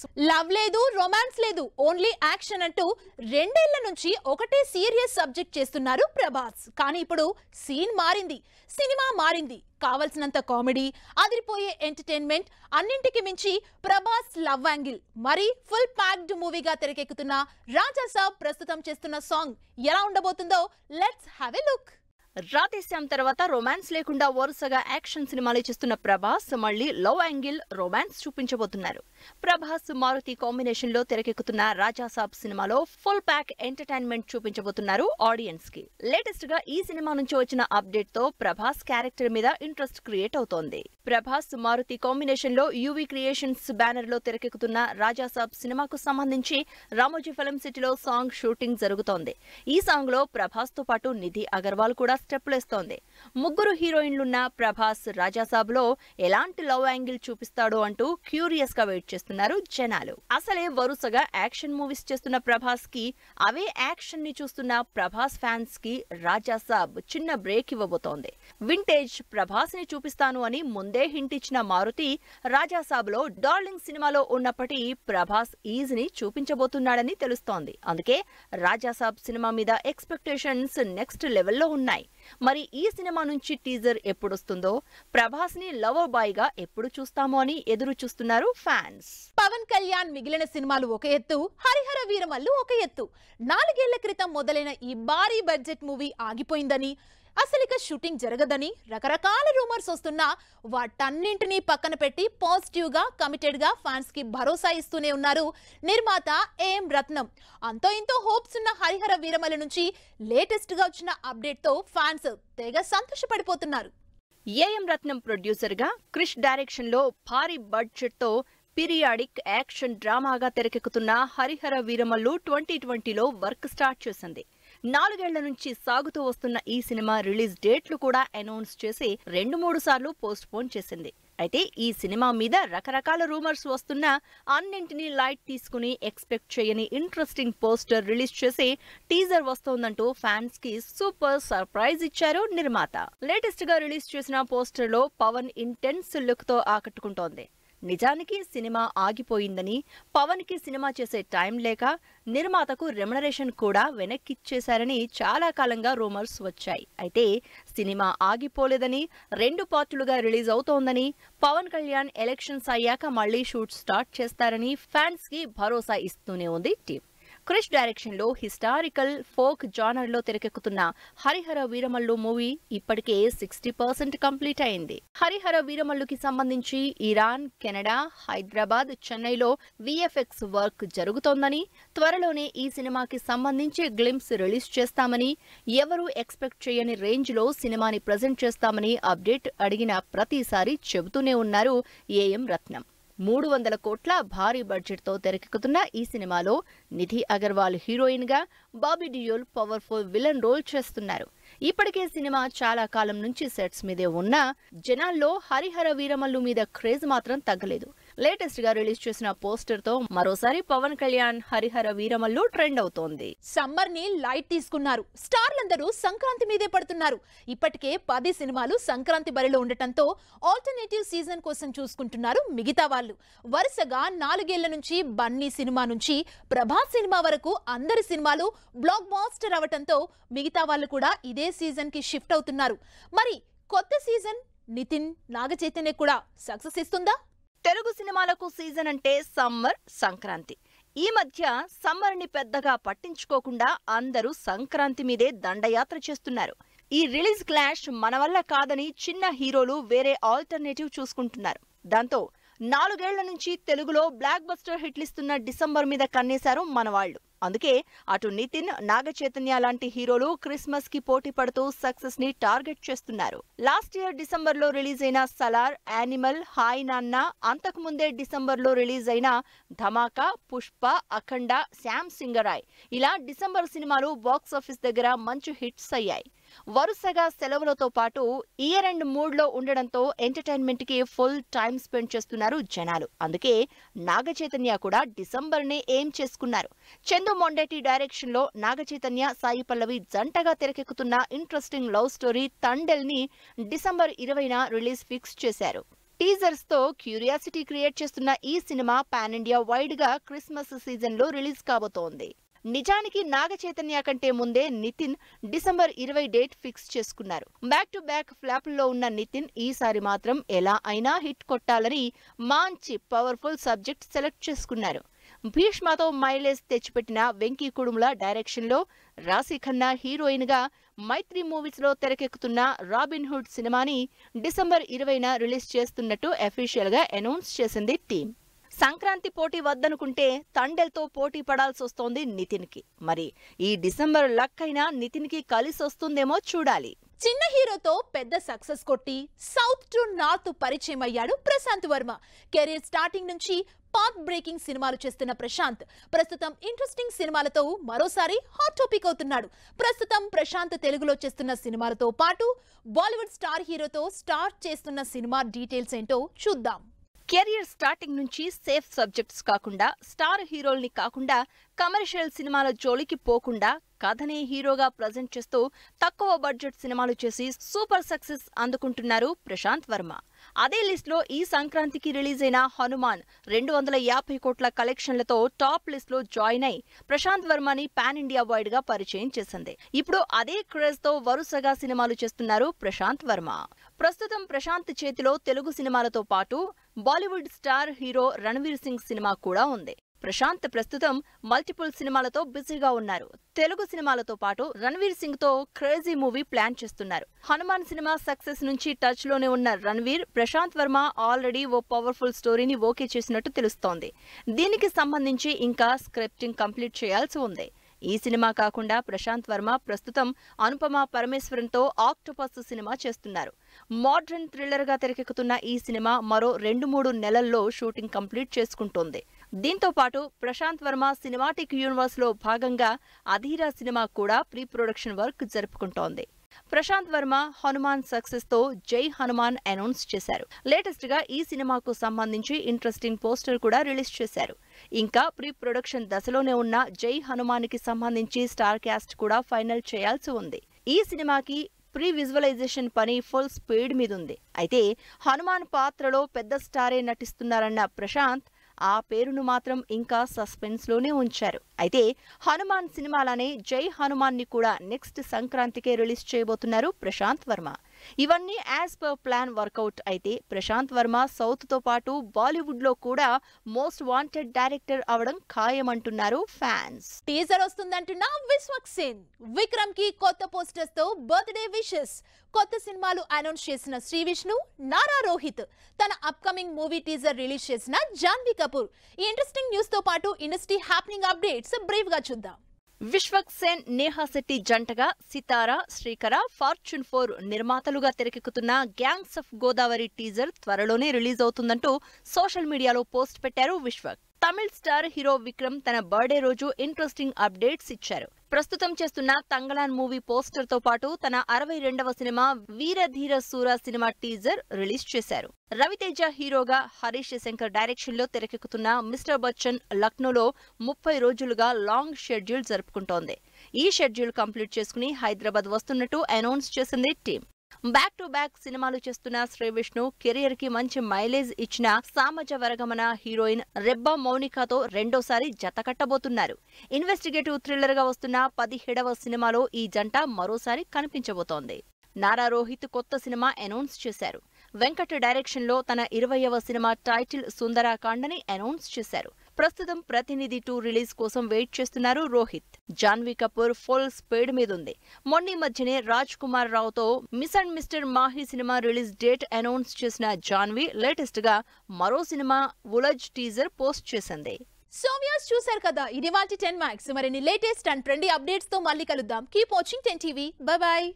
six love లేదు romance లేదు only action అంటూ రెండేళ్ల నుంచి ఒకటే సీరియస్ సబ్జెక్ట్ చేస్తున్నారు ప్రభాస్ కానీ ఇప్పుడు సీన్ మారింది సినిమా మారింది కావలసినంత కామెడీ అదిరిపోయే ఎంటర్టైన్మెంట్ అన్నింటికి మించి ప్రభాస్ లవ్ యాంగిల్ మరి ఫుల్ ప్యాక్డ్ మూవీగా తెరకెక్కుతున్న రాజాసాబ్ ప్రస్తుతం చేస్తున్న సాంగ్ ఎలా ఉండబోతుందో let's have a look Radhe Shyam తర్వాత రొమాన్స్ లేకుండా వరుసగా యాక్షన్ సినిమాలు చేస్తున్న ప్రభాస్ మళ్ళీ లవ్ యాంగిల్ రొమాన్స్ చూపించబోతున్నారు ప్రభాస్ మారుతి కాంబినేషన్ లో తెరకెక్కుతున్న రాజాసాబ్ సినిమాలో ఫుల్ ప్యాక్ ఎంటర్టైన్మెంట్ చూపించబోతున్నారు ఆడియన్స్ కి లేటెస్ట్ గా ఈ సినిమా నుంచి వచ్చిన అప్డేట్ తో ప్రభాస్ క్యారెక్టర్ మీద ఇంట్రెస్ట్ క్రియేట్ అవుతోంది ప్రభాస్ మారుతి కాంబినేషన్ లో యూవి క్రియేషన్స్ బ్యానర్ లో తెరకెక్కుతున్న రాజాసాబ్ సినిమాకు సంబంధించి రామోజీ ఫిలిం సిటీలో సాంగ్ షూటింగ్ జరుగుతోంది ఈ సాంగ్ లో ప్రభాస్ తో పాటు నిధి అగర్వాల్ కూడా స్టెప్పులేస్తోంది ముగ్గురు హీరోయిన్లున్న ప్రభాస్ రాజాసాబ్లో ఎలాంటి లవ్ యాంగిల్ చూపిస్తాడో అంటూ క్యూరియస్ గా వెయిట్ చేస్తున్నారు జనాలు అసలే వరుసగా యాక్షన్ మూవీస్ చేస్తున్న ప్రభాస్ కి అవే యాక్షన్ ని చూస్తున్న ప్రభాస్ ఫ్యాన్స్ కి రాజాసాబ్ చిన్న బ్రేక్ ఇవ్వబోతోంది వింటేజ్ ప్రభాస్ ని చూపిస్తాను అని ముందే హింట్ ఇచ్చిన మారుతి లో డార్లింగ్ సినిమాలో ఉన్నప్పటి ప్రభాస్ ఈజ్ ని చూపించబోతున్నాడని తెలుస్తోంది అందుకే రాజాసాబ్ సినిమా మీద ఎక్స్పెక్టేషన్స్ నెక్స్ట్ లెవెల్లో ఉన్నాయి మరి ఈ సినిమా నుంచి టీజర్ ఎప్పుడొస్తుందో ప్రభాస్ ని లవ్ బాయ్ గా ఎప్పుడు చూస్తామో అని ఎదురు చూస్తున్నారు ఫ్యాన్స్ పవన్ కళ్యాణ్ మిగిలిన సినిమాలు ఒక ఎత్తు హరిహర వీరమల్లు ఒక ఎత్తు నాలుగేళ్ల క్రితం మొదలైన ఈ భారీ బడ్జెట్ మూవీ ఆగిపోయిందని అసలు ఇక షూటింగ్ జరగదని రకరకాల రూమర్స్ వస్తున్నా వాటన్నింటినీ పక్కన పెట్టి పాజిటివ్గా కమిటెడ్గా ఫ్యాన్స్కి భరోసా ఇస్తూనే ఉన్నారు నిర్మాత ఏం రత్నం అంతో ఇంతో హోప్స్ ఉన్న హరిహర వీరమల నుంచి లేటెస్ట్గా వచ్చిన అప్డేట్తో ఫ్యాన్స్ తెగ సంతోషపడిపోతున్నారు ఏఎం రత్నం ప్రొడ్యూసర్గా క్రిష్ డైరెక్షన్లో భారీ బడ్జెట్తో పీరియాడిక్ యాక్షన్ డ్రామాగా తెరకెక్కుతున్న హరిహర వీరమల్లు ట్వంటీ ట్వంటీలో వర్క్ స్టార్ట్ చేసింది నాలుగేళ్ల నుంచి సాగుతూ వస్తున్న ఈ సినిమా రిలీజ్ డేట్లు కూడా అనౌన్స్ చేసి రెండు మూడు సార్లు పోస్ట్ పోన్ చేసింది అయితే ఈ సినిమా మీద రకరకాల రూమర్స్ వస్తున్నా అన్నింటినీ లైట్ తీసుకుని ఎక్స్పెక్ట్ చేయని ఇంట్రెస్టింగ్ పోస్టర్ రిలీజ్ చేసి టీజర్ వస్తోందంటూ ఫ్యాన్స్ కి సూపర్ సర్ప్రైజ్ ఇచ్చారు నిర్మాత లేటెస్ట్ గా రిలీజ్ చేసిన పోస్టర్ లో పవన్ ఇంటెన్స్ లుక్ తో ఆకట్టుకుంటోంది నిజానికి సినిమా ఆగిపోయిందని పవన్కి సినిమా చేసే టైం లేక నిర్మాతకు రెమ్యునరేషన్ కూడా వెనక్కిచ్చేశారని చాలా కాలంగా రూమర్స్ వచ్చాయి అయితే సినిమా ఆగిపోలేదని రెండు పార్టులుగా రిలీజ్ అవుతోందని పవన్ కళ్యాణ్ ఎలక్షన్స్ అయ్యాక మళ్లీ షూట్ స్టార్ట్ చేస్తారని ఫ్యాన్స్కి భరోసా ఇస్తూనే ఉంది టీం క్రిష్ డైరెక్షన్లో హిస్టారికల్ ఫోక్ జానర్లో తెరకెక్కుతున్న హరిహర వీరమల్లు మూవీ ఇప్పటికే సిక్స్టీ పర్సెంట్ కంప్లీట్ అయింది హరిహర వీరమల్లుకి సంబంధించి ఇరాన్ కెనడా హైదరాబాద్ చెన్నైలో విఎఫ్ఎక్స్ వర్క్ జరుగుతోందని త్వరలోనే ఈ సినిమాకి సంబంధించి గ్లిమ్స్ రిలీజ్ చేస్తామని ఎవరూ ఎక్స్పెక్ట్ చేయని రేంజ్లో సినిమాని ప్రజెంట్ చేస్తామని అప్డేట్ అడిగిన ప్రతిసారి చెబుతూనే ఉన్నారు ఏఎం రత్నం మూడు వందల కోట్ల భారీ బడ్జెట్తో తెరకెక్కుతున్న ఈ సినిమాలో నిధి అగర్వాల్ హీరోయిన్గా Bobby Deol powerful villain role చేస్తున్నారు ఇప్పటికే సినిమా చాలా కాలం నుంచి సెట్స్ మీదే ఉన్నా జనాల్లో హరిహర వీరమల్లు మీద క్రేజ్ మాత్రం తగ్గలేదు లేటెస్ట్ గా రిలీజ్ చేసిన పోస్టర్ తో మరోసారి పవన్ కళ్యాణ్ హరిహర వీరమల్లు ట్రెండ్ అవుతోంది సమ్మర్ ని లైట్ తీసుకున్నారు స్టార్లందరూ సంక్రాంతి మీదే పడుతున్నారు ఇప్పటికే పది సినిమాలు సంక్రాంతి బరిలో ఉండటంతో ఆల్టర్నేటివ్ సీజన్ కోసం చూసుకుంటున్నారు మిగతా వాళ్ళు వరుసగా నాలుగేళ్ల నుంచి బన్నీ సినిమా నుంచి ప్రభాస్ సినిమా వరకు అందరి సినిమాలు బ్లాక్ బాస్టర్ అవటంతో మిగతా వాళ్ళు కూడా ఇదే సీజన్ కి షిఫ్ట్ అవుతున్నారు మరి కొత్త సీజన్ నితిన్ నాగచైతన్య కూడా సక్సెస్ ఇస్తుందా తెలుగు సినిమాలకు సీజన్ అంటే సమ్మర్ సంక్రాంతి ఈ మధ్య సమ్మర్ని పెద్దగా పట్టించుకోకుండా అందరూ సంక్రాంతి మీదే దండయాత్ర చేస్తున్నారు ఈ రిలీజ్ క్లాష్ మన వల్ల కాదని చిన్న హీరోలు వేరే ఆల్టర్నేటివ్ చూసుకుంటున్నారు దాంతో నాలుగేళ్ల నుంచి తెలుగులో బ్లాక్ బస్టర్ హిట్లిస్తున్న డిసెంబర్ మీద కన్నేశారు మనవాళ్లు అందుకే అటు నితిన్ నాగచైతన్య లాంటి హీరోలు క్రిస్మస్ కి పోటీ పడుతూ సక్సెస్ ని టార్గెట్ చేస్తున్నారు లాస్ట్ ఇయర్ డిసెంబర్ లో రిలీజ్ అయిన సలార్ యానిమల్ హాయ్ నాన్న ముందే డిసెంబర్ లో రిలీజ్ అయిన ధమాకా పుష్ప అఖండ శ్యామ్ సింగరాయ్ ఇలా డిసెంబర్ సినిమాలు బాక్సాఫీస్ దగ్గర మంచి హిట్స్ అయ్యాయి వరుసగా సెలవులతో పాటు ఇయర్ అండ్ మూడ్లో ఉండడంతో ఎంటర్టైన్మెంట్ కి ఫుల్ టైం స్పెండ్ చేస్తున్నారు జనాలు అందుకే నాగచైతన్య కూడా డిసెంబర్ నే ఏం చేసుకున్నారు చందు మొండేటి డైరెక్షన్ లో నాగచైతన్య సాయి పల్లవి జంటగా తెరకెక్కుతున్న ఇంట్రెస్టింగ్ లవ్ స్టోరీ తండెల్ ని డిసెంబర్ ఇరవైన రిలీజ్ ఫిక్స్ చేశారు టీజర్స్ తో క్యూరియాసిటీ క్రియేట్ చేస్తున్న ఈ సినిమా పాన్ ఇండియా వైడ్ గా క్రిస్మస్ సీజన్ లో రిలీజ్ కాబోతోంది నిజానికి నాగ చైతన్య కంటే ముందే నితిన్ డిసెంబర్ ఇరవై డేట్ ఫిక్స్ చేసుకున్నారు బ్యాక్ టు బ్యాక్ ఫ్లాప్ లో ఉన్న నితిన్ ఈసారి మాత్రం ఎలా అయినా హిట్ కొట్టాలని మంచి పవర్ఫుల్ సబ్జెక్ట్ సెలెక్ట్ చేసుకున్నారు భీష్మతో మైలేజ్ తెచ్చిపెట్టిన వెంకీ కుడుముల డైరెక్షన్లో రాశి ఖన్నా హీరోయిన్గా మైత్రి మూవీస్లో తెరకెక్కుతున్న రాబిన్ హుడ్ సినిమాని డిసెంబర్ ఇరవైన రిలీజ్ చేస్తున్నట్టు గా అనౌన్స్ చేసింది టీం సంక్రాంతి పోటీ వద్దనుకుంటే తండెల్తో పోటీ పడాల్సి వస్తోంది నితిన్కి మరి ఈ డిసెంబర్ లక్ అయినా నితిన్కి కలిసి వస్తుందేమో చూడాలి చిన్న హీరోతో పెద్ద సక్సెస్ కొట్టి సౌత్ టు నార్త్ పరిచయం అయ్యాడు ప్రశాంత్ వర్మ కెరీర్ స్టార్టింగ్ నుంచి పాత్ బ్రేకింగ్ సినిమాలు చేస్తున్న ప్రశాంత్ ప్రస్తుతం ఇంట్రెస్టింగ్ సినిమాలతో మరోసారి హాట్ టాపిక్ అవుతున్నాడు ప్రస్తుతం ప్రశాంత్ తెలుగులో చేస్తున్న సినిమాలతో పాటు బాలీవుడ్ స్టార్ హీరోతో స్టార్ట్ చేస్తున్న సినిమా డీటెయిల్స్ ఏంటో చూద్దాం కెరియర్ స్టార్టింగ్ నుంచి సేఫ్ సబ్జెక్ట్స్ కాకుండా స్టార్ హీరోల్ని కాకుండా కమర్షియల్ సినిమాల జోలికి పోకుండా కథనే హీరోగా ప్రజెంట్ చేస్తూ తక్కువ బడ్జెట్ సినిమాలు చేసి సూపర్ సక్సెస్ అందుకుంటున్నారు ప్రశాంత్ వర్మ అదే లిస్ట్లో ఈ సంక్రాంతికి రిలీజ్ అయిన హనుమాన్ రెండు వందల యాభై కోట్ల కలెక్షన్లతో టాప్ లిస్ట్లో జాయిన్ అయి ప్రశాంత్ వర్మని పాన్ ఇండియా వైడ్ గా పరిచయం చేసింది ఇప్పుడు అదే క్రేజ్ తో వరుసగా సినిమాలు చేస్తున్నారు ప్రశాంత్ వర్మ ప్రస్తుతం ప్రశాంత్ చేతిలో తెలుగు సినిమాలతో పాటు Bollywood star hero Ranveer Singh సినిమా కూడా ఉంది ప్రశాంత్ ప్రస్తుతం మల్టిపుల్ సినిమాలతో బిజీగా ఉన్నారు తెలుగు సినిమాలతో పాటు రణ్వీర్ సింగ్ తో క్రేజీ మూవీ ప్లాన్ చేస్తున్నారు హనుమాన్ సినిమా సక్సెస్ నుంచి టచ్ లోనే ఉన్న రణవీర్ ప్రశాంత్ వర్మ ఆల్రెడీ ఓ పవర్ఫుల్ స్టోరీని ఓకే చేసినట్టు తెలుస్తోంది దీనికి సంబంధించి ఇంకా స్క్రిప్టింగ్ కంప్లీట్ చేయాల్సి ఉంది ఈ సినిమా కాకుండా ప్రశాంత్ వర్మ ప్రస్తుతం అనుపమ పరమేశ్వరన్తో ఆక్టోపస్ సినిమా చేస్తున్నారు మోడ్రన్ థ్రిల్లర్గా తెరకెక్కుతున్న ఈ సినిమా మరో రెండు మూడు నెలల్లో షూటింగ్ కంప్లీట్ చేసుకుంటోంది దీంతో పాటు ప్రశాంత్ వర్మ సినిమాటిక్ యూనివర్స్ లో భాగంగా అధీరా సినిమా కూడా ప్రీ ప్రొడక్షన్ వర్క్ జరుపుకుంటోంది ప్రశాంత్ వర్మ హనుమాన్ సక్సెస్ తో జై హనుమాన్ అనౌన్స్ చేశారు లేటెస్ట్ గా ఈ సినిమాకు సంబంధించి ఇంట్రెస్టింగ్ పోస్టర్ కూడా రిలీజ్ చేశారు ఇంకా ప్రీ ప్రొడక్షన్ దశలోనే ఉన్న జై హనుమాన్ కి సంబంధించి స్టార్ క్యాస్ట్ కూడా ఫైనల్ చేయాల్సి ఉంది ఈ సినిమాకి ప్రీ విజువలైజేషన్ పని ఫుల్ స్పీడ్ మీద ఉంది అయితే హనుమాన్ పాత్రలో పెద్ద స్టారే నటిస్తున్నారన్న ప్రశాంత్ ఆ పేరును మాత్రం ఇంకా సస్పెన్స్లోనే ఉంచారు అయితే హనుమాన్ సినిమాలానే జై హనుమాన్ని కూడా నెక్స్ట్ సంక్రాంతికే రిలీజ్ చేయబోతున్నారు ప్రశాంత్ వర్మ ఇవన్నీ యాజ్ పర్ ప్లాన్ వర్కౌట్ అయితే ప్రశాంత్ వర్మ సౌత్తో పాటు బాలీవుడ్లో కూడా మోస్ట్ వాంటెడ్ డైరెక్టర్ అవడం ఖాయమంటున్నారు ఫ్యాన్స్ టీజర్ వస్తుందంటున్నా విశ్వక్ సేన్ విక్రమ్ కి కొత్త పోస్టర్స్ తో బర్త్డే విషెస్ కొత్త సినిమాలు అనౌన్స్ చేసిన శ్రీ విష్ణు నారా రోహిత్ తన అప్కమింగ్ మూవీ టీజర్ రిలీజ్ చేసిన జాన్వీ కపూర్ ఈ ఇంట్రెస్టింగ్ న్యూస్ తో పాటు ఇండస్ట్రీ హ్యాపెనింగ్ అప్డేట్స్ బ్రీఫ్ గా చూద్దాం విశ్వక్ సేన్ నేహా శెట్టి జంటగా సితారా శ్రీకర ఫార్చ్యూన్ ఫోర్ నిర్మాతలుగా తెరకెక్కుతున్న గ్యాంగ్స్ ఆఫ్ గోదావరి టీజర్ త్వరలోనే రిలీజ్ అవుతుందంటూ సోషల్ మీడియాలో పోస్ట్ పెట్టారు విశ్వక్ తమిళ్ స్టార్ హీరో విక్రమ్ తన బర్త్డే రోజు ఇంట్రెస్టింగ్ అప్డేట్స్ ఇచ్చారు ప్రస్తుతం చేస్తున్న తంగళాన్ మూవీ పోస్టర్ తో పాటు తన అరవై రెండవ సినిమా వీరధీర సూర సినిమా టీజర్ రిలీజ్ చేశారు రవితేజ హీరోగా హరీష్ శంకర్ డైరెక్షన్ లో తెరకెక్కుతున్న మిస్టర్ బచ్చన్ లక్నోలో ముప్పై రోజులుగా లాంగ్ షెడ్యూల్ జరుపుకుంటోంది ఈ షెడ్యూల్ కంప్లీట్ చేసుకుని హైదరాబాద్ వస్తున్నట్టు అనౌన్స్ చేసింది టీం బ్యాక్ టు బ్యాక్ సినిమాలు చేస్తున్న శ్రీ విష్ణు కెరియర్ కి మంచి మైలేజ్ ఇచ్చిన సామజ వరగమన హీరోయిన్ రెబ్బా మౌనికాతో రెండోసారి జత కట్టబోతున్నారు ఇన్వెస్టిగేటివ్ థ్రిల్లర్ గా వస్తున్న పదిహేడవ సినిమాలో ఈ జంట మరోసారి కనిపించబోతోంది నారా రోహిత్ కొత్త సినిమా అనౌన్స్ చేశారు వెంకట్ డైరెక్షన్ లో తన ఇరవయవ సినిమా టైటిల్ సుందరాకాండని అనౌన్స్ చేశారు ప్రస్తుతం ప్రతినిధి టూ రిలీజ్ కోసం వెయిట్ చేస్తున్నారు రోహిత్ జాన్వీ కపూర్ ఫుల్ స్పీడ్ మీదుంది మొన్న మధ్యనే రాజ్ కుమార్ రావుతో మిస్ అండ్ మిస్టర్ మాహి సినిమా రిలీజ్ డేట్ అనౌన్స్ చేసిన జాన్వీ లేటెస్ట్ గా మరో సినిమా ఉలజ్ టీజర్ పోస్ట్ చేసింది సోమియాస్ చూశారు కదా ఇది వాటి టెన్ మ్యాక్స్ మరిన్ని లేటెస్ట్ అండ్ ట్రెండీ అప్డేట్స్ తో మళ్ళీ కలుద్దాం keep watching ten TV bye